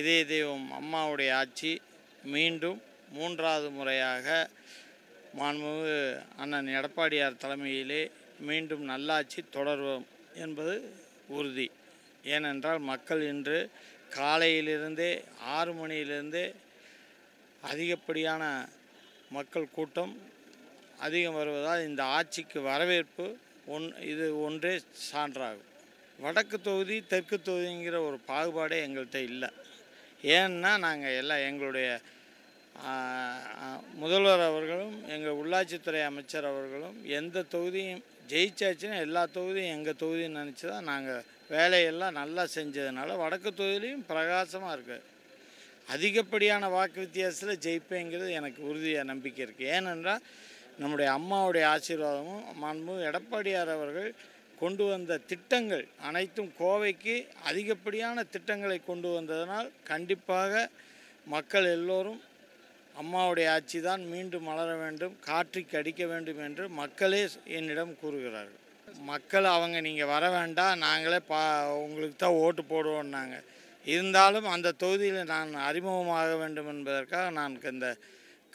இதே தெய்வம் அம்மாவுடைய ஆட்சி மீண்டும் மூன்றாவது முறையாக மாண்புமிகு அண்ணன் எடப்பாடியார் தலைமையிலே மீண்டும் நல்லாட்சி தொடர்வோம் என்பது உறுதி ஏனென்றால் மக்கள் இன்று காலையிலிருந்தே ஆறு மணியிலிருந்தே அதிகப்படியான மக்கள் கூட்டம் அதிகம் வருவதால் இந்த ஆட்சிக்கு வரவேற்பு ஒன் இது ஒன்றே சான்றாகும் வடக்கு தொகுதி தெற்கு தொகுதிங்கிற ஒரு பாகுபாடே எங்கள்கிட்ட இல்லை ஏன்னா நாங்கள் எல்லாம் எங்களுடைய முதல்வர் அவர்களும் எங்கள் உள்ளாட்சித்துறை அமைச்சர் அவர்களும் எந்த தொகுதியும் ஜெயிச்சாச்சுன்னா எல்லா தொகுதியும் எங்கள் தொகுதின்னு நினச்சி தான் நாங்கள் வேலையெல்லாம் நல்லா செஞ்சதுனால வடக்கு தொகுதியிலையும் பிரகாசமாக இருக்குது அதிகப்படியான வாக்கு வித்தியாசத்தில் ஜெயிப்பேங்கிறது எனக்கு உறுதியாக நம்பிக்கை இருக்குது ஏனென்றால் நம்முடைய அம்மாவுடைய ஆசீர்வாதமும் மாண்பும் எடப்பாடியார் அவர்கள் கொண்டு வந்த திட்டங்கள் அனைத்தும் கோவைக்கு அதிகப்படியான திட்டங்களை கொண்டு வந்ததனால் கண்டிப்பாக மக்கள் எல்லோரும் அம்மாவுடைய ஆட்சி தான் மீண்டும் மலர வேண்டும் காற்றிக்கு அடிக்க வேண்டும் என்று மக்களே என்னிடம் கூறுகிறார்கள் மக்கள் அவங்க நீங்கள் வர வேண்டாம் நாங்களே பா உங்களுக்கு தான் ஓட்டு போடுவோன்னாங்க இருந்தாலும் அந்த தொகுதியில் நான் அறிமுகமாக வேண்டும் என்பதற்காக நான் இந்த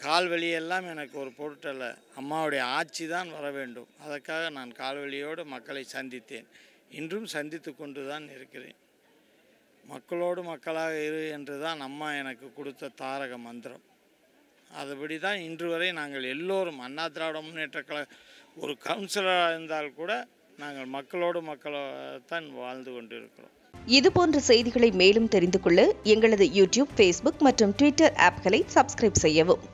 கால்வெளியெல்லாம் எனக்கு ஒரு பொருட்டலை அம்மாவுடைய ஆட்சி தான் வர வேண்டும் அதற்காக நான் கால்வெளியோடு மக்களை சந்தித்தேன் இன்றும் சந்தித்து கொண்டு தான் இருக்கிறேன் மக்களோடு மக்களாக இரு என்று தான் அம்மா எனக்கு கொடுத்த தாரக மந்திரம் அதுபடி தான் இன்று வரை நாங்கள் எல்லோரும் அண்ணா திராவிட முன்னேற்ற கழக ஒரு கவுன்சிலராக இருந்தால் கூட நாங்கள் மக்களோடு மக்களாகத்தான் வாழ்ந்து கொண்டிருக்கிறோம் இது போன்ற செய்திகளை மேலும் தெரிந்து கொள்ள எங்களது யூடியூப் ஃபேஸ்புக் மற்றும் ட்விட்டர் ஆப்களை சப்ஸ்கிரைப் செய்யவும்